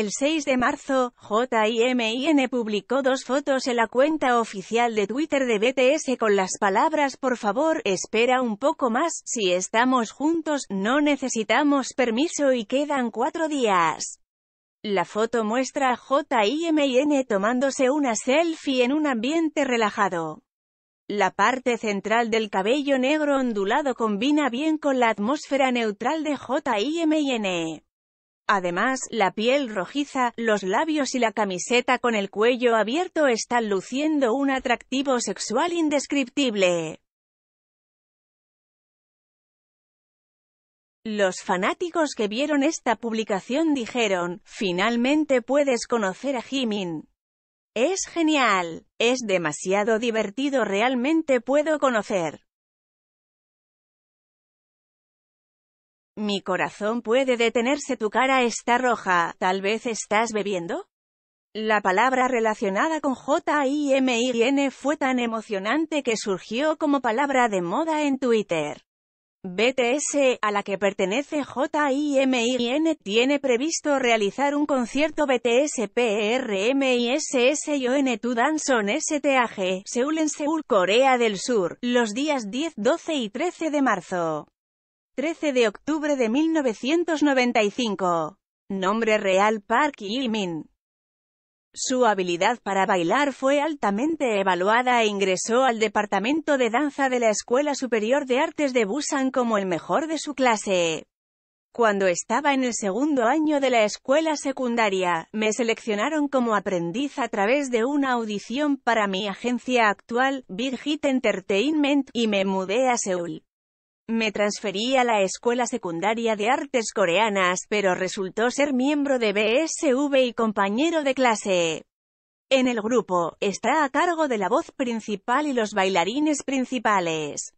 El 6 de marzo, JIMIN publicó dos fotos en la cuenta oficial de Twitter de BTS con las palabras por favor, espera un poco más, si estamos juntos, no necesitamos permiso y quedan cuatro días. La foto muestra a JIMIN tomándose una selfie en un ambiente relajado. La parte central del cabello negro ondulado combina bien con la atmósfera neutral de JIMIN. Además, la piel rojiza, los labios y la camiseta con el cuello abierto están luciendo un atractivo sexual indescriptible. Los fanáticos que vieron esta publicación dijeron, finalmente puedes conocer a Jimin. Es genial, es demasiado divertido realmente puedo conocer. Mi corazón puede detenerse tu cara está roja, tal vez estás bebiendo. La palabra relacionada con J-I-M-I-N fue tan emocionante que surgió como palabra de moda en Twitter. BTS, a la que pertenece N, tiene previsto realizar un concierto BTS PRMISSYON To Dance on STAG, Seúl en Seúl, Corea del Sur, los días 10, 12 y 13 de marzo. 13 de octubre de 1995. Nombre real Park Yimin. Su habilidad para bailar fue altamente evaluada e ingresó al departamento de danza de la Escuela Superior de Artes de Busan como el mejor de su clase. Cuando estaba en el segundo año de la escuela secundaria, me seleccionaron como aprendiz a través de una audición para mi agencia actual, Big Hit Entertainment, y me mudé a Seúl. Me transferí a la Escuela Secundaria de Artes Coreanas, pero resultó ser miembro de BSV y compañero de clase. En el grupo, está a cargo de la voz principal y los bailarines principales.